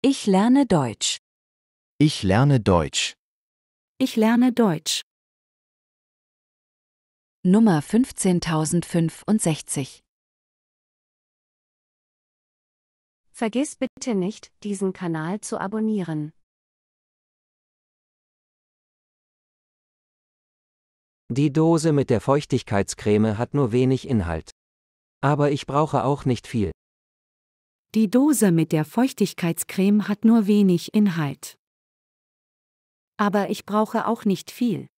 Ich lerne Deutsch. Ich lerne Deutsch. Ich lerne Deutsch. Nummer 15065 Vergiss bitte nicht, diesen Kanal zu abonnieren. Die Dose mit der Feuchtigkeitscreme hat nur wenig Inhalt. Aber ich brauche auch nicht viel. Die Dose mit der Feuchtigkeitscreme hat nur wenig Inhalt. Aber ich brauche auch nicht viel.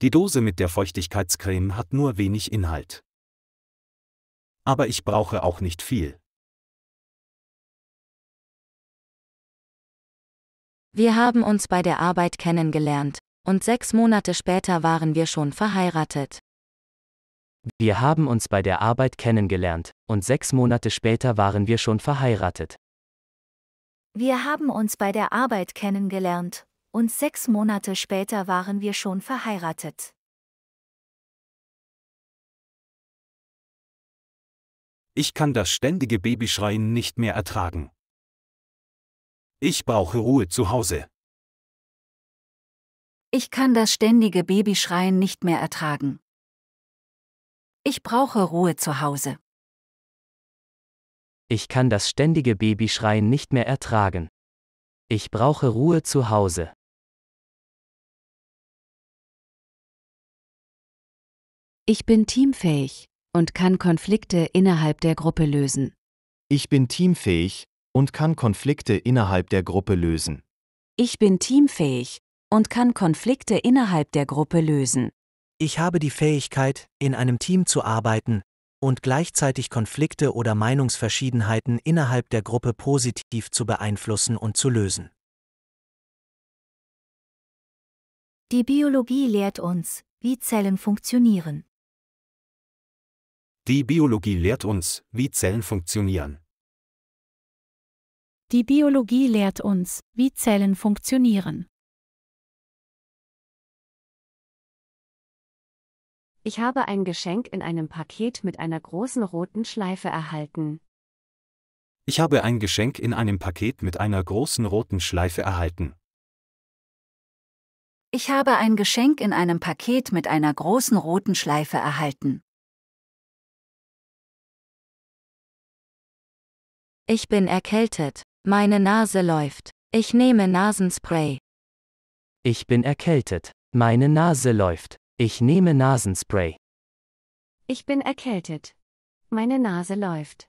Die Dose mit der Feuchtigkeitscreme hat nur wenig Inhalt. Aber ich brauche auch nicht viel. Wir haben uns bei der Arbeit kennengelernt, und sechs Monate später waren wir schon verheiratet. Wir haben uns bei der Arbeit kennengelernt, und sechs Monate später waren wir schon verheiratet. Wir haben uns bei der Arbeit kennengelernt, und sechs Monate später waren wir schon verheiratet. Ich kann das ständige Babyschreien nicht mehr ertragen. Ich brauche Ruhe zu Hause. Ich kann das ständige Babyschreien nicht mehr ertragen. Ich brauche Ruhe zu Hause. Ich kann das ständige Babyschreien nicht mehr ertragen. Ich brauche Ruhe zu Hause. Ich bin teamfähig und kann Konflikte innerhalb der Gruppe lösen. Ich bin teamfähig und kann Konflikte innerhalb der Gruppe lösen. Ich bin teamfähig und kann Konflikte innerhalb der Gruppe lösen. Ich habe die Fähigkeit, in einem Team zu arbeiten und gleichzeitig Konflikte oder Meinungsverschiedenheiten innerhalb der Gruppe positiv zu beeinflussen und zu lösen. Die Biologie lehrt uns, wie Zellen funktionieren. Die Biologie lehrt uns, wie Zellen funktionieren. Die Biologie lehrt uns, wie Zellen funktionieren. Ich habe ein Geschenk in einem Paket mit einer großen roten Schleife erhalten. Ich habe ein Geschenk in einem Paket mit einer großen roten Schleife erhalten. Ich habe ein Geschenk in einem Paket mit einer großen roten Schleife erhalten. Ich bin erkältet. Meine Nase läuft. Ich nehme Nasenspray. Ich bin erkältet. Meine Nase läuft. Ich nehme Nasenspray. Ich bin erkältet. Meine Nase läuft.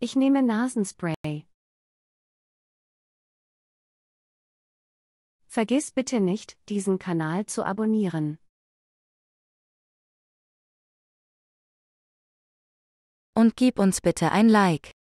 Ich nehme Nasenspray. Vergiss bitte nicht, diesen Kanal zu abonnieren. Und gib uns bitte ein Like.